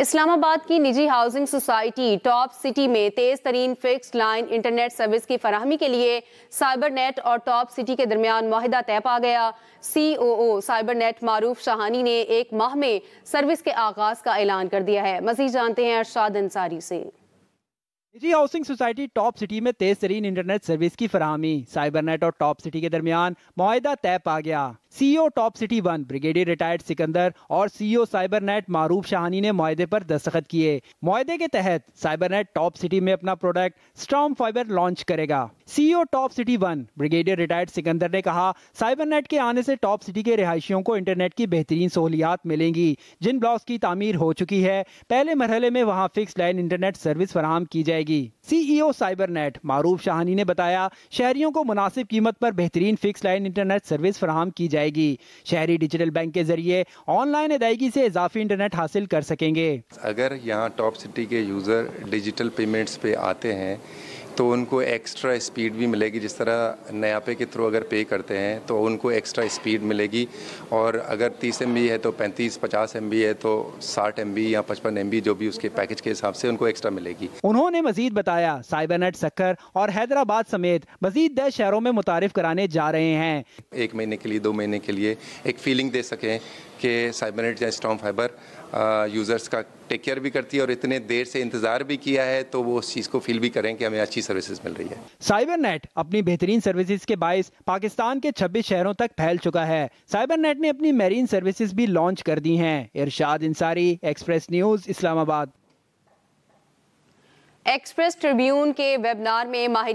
इस्लामाबाद की निजी housing society top city में तेज तरीन फिक्स लाइन इंटरनेट सर्विस की फराहमी के लिए साइबर नेट और टॉप सिटी के दरमियान माहिदा तय पा गया C O O cyber net Maroof Shahani ने एक माह में सर्विस के आगाज का ऐलान कर दिया है मजीद जानते हैं अरशाद अंसारी से निजी हाउसिंग सोसाइटी टॉप सिटी में तेज तरीन इंटरनेट सर्विस की फरहमी साइबर नेट और टॉप सिटी के दरमियान माहिदा तय पा गया CEO top city one brigadier retired Sikandar और सीईओ साइबरनेट मारूफ शाहानी ने माहदे पर दस्तखत किए माहदे के तहत साइबरनेट टॉप सिटी में अपना प्रोडक्ट स्ट्रॉन्ग फाइबर लॉन्च करेगा CEO top city one brigadier retired Sikandar ने कहा साइबरनेट के आने से टॉप सिटी के रिहायशियों को इंटरनेट की बेहतरीन सहूलियात मिलेंगी जिन ब्लॉक्स की तमीर हो चुकी है पहले मरहले में वहाँ फिक्स लाइन इंटरनेट सर्विस फराहम की जाएगी सीईओ साइबरनेट मारूफ शाहानी ने बताया शहरियों को मुनासिब कीमत पर बेहतरीन फिक्स लाइन इंटरनेट सर्विस फराहम की जाएगी जाएगी शहरी डिजिटल बैंक के जरिए ऑनलाइन अदायगी से इजाफी इंटरनेट हासिल कर सकेंगे अगर यहाँ टॉप सिटी के यूज़र डिजिटल पेमेंट्स पे आते हैं तो उनको एक्स्ट्रा स्पीड भी मिलेगी जिस तरह नया पे के थ्रू अगर पे करते हैं तो उनको एक्स्ट्रा स्पीड मिलेगी और अगर 30 एम है तो 35 50 एम है तो 60 एम या 55 एम जो भी उसके पैकेज के हिसाब से उनको एक्स्ट्रा मिलेगी उन्होंने मजीद बताया साइबरनेट सक्कर और हैदराबाद समेत मजीद दस शहरों में मुतारफ कराने जा रहे हैं एक महीने के लिए दो महीने के लिए एक फीलिंग दे सकें के साइबरनेट या स्टॉम फाइबर यूज़र्स का टेक केयर भी करती है और इतने देर से इंतज़ार भी किया है तो वो उस चीज़ को फील भी करें कि हमें अच्छी सर्विसेज मिल रही है साइबर नेट अपनी बेहतरीन सर्विसेज के बायस पाकिस्तान के 26 शहरों तक फैल चुका है साइबर नेट ने अपनी मेरीन सर्विसेज भी लॉन्च कर दी हैं Irshad Insari Express News Islamabad Express Tribune के वेबिनार में माहिर